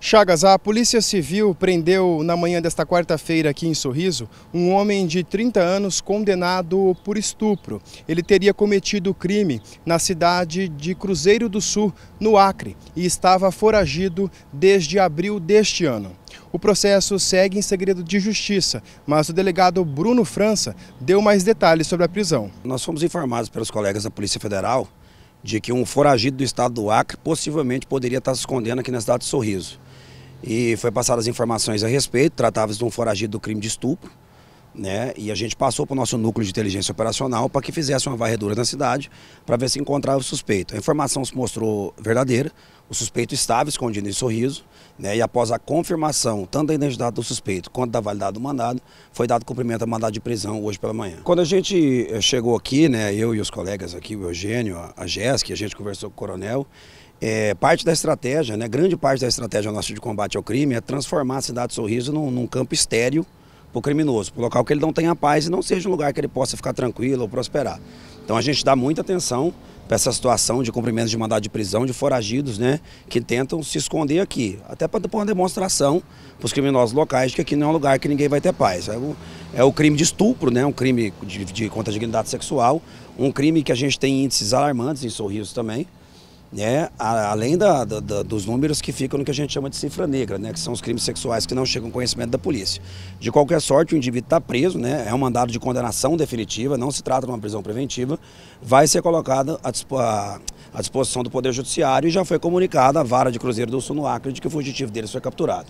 Chagas, a Polícia Civil prendeu na manhã desta quarta-feira aqui em Sorriso um homem de 30 anos condenado por estupro. Ele teria cometido o crime na cidade de Cruzeiro do Sul, no Acre, e estava foragido desde abril deste ano. O processo segue em segredo de justiça, mas o delegado Bruno França deu mais detalhes sobre a prisão. Nós fomos informados pelos colegas da Polícia Federal de que um foragido do estado do Acre possivelmente poderia estar se escondendo aqui na cidade de Sorriso e foi passadas informações a respeito, tratava-se de um foragido do crime de estupro, né? E a gente passou para o nosso núcleo de inteligência operacional para que fizesse uma varredura na cidade para ver se encontrava o suspeito. A informação se mostrou verdadeira, o suspeito estava escondido em sorriso né, e após a confirmação tanto da identidade do suspeito quanto da validade do mandado, foi dado cumprimento a mandado de prisão hoje pela manhã. Quando a gente eh, chegou aqui, né, eu e os colegas aqui, o Eugênio, a Jéssica, a gente conversou com o coronel, é, parte da estratégia, né, grande parte da estratégia nossa de combate ao crime é transformar a cidade de Sorriso num, num campo estéreo para o criminoso, para o local que ele não tenha paz e não seja um lugar que ele possa ficar tranquilo ou prosperar. Então a gente dá muita atenção para essa situação de cumprimento de mandado de prisão de foragidos, né, que tentam se esconder aqui, até para dar uma demonstração para os criminosos locais de que aqui não é um lugar que ninguém vai ter paz. É o, é o crime de estupro, né, um crime de, de contra a dignidade sexual, um crime que a gente tem índices alarmantes em Sorriso também, né, além da, da, dos números que ficam no que a gente chama de cifra negra, né, que são os crimes sexuais que não chegam ao conhecimento da polícia. De qualquer sorte, o indivíduo está preso, né, é um mandado de condenação definitiva, não se trata de uma prisão preventiva, vai ser colocado à, à disposição do Poder Judiciário e já foi comunicada à vara de Cruzeiro do Sul no Acre de que o fugitivo dele foi capturado.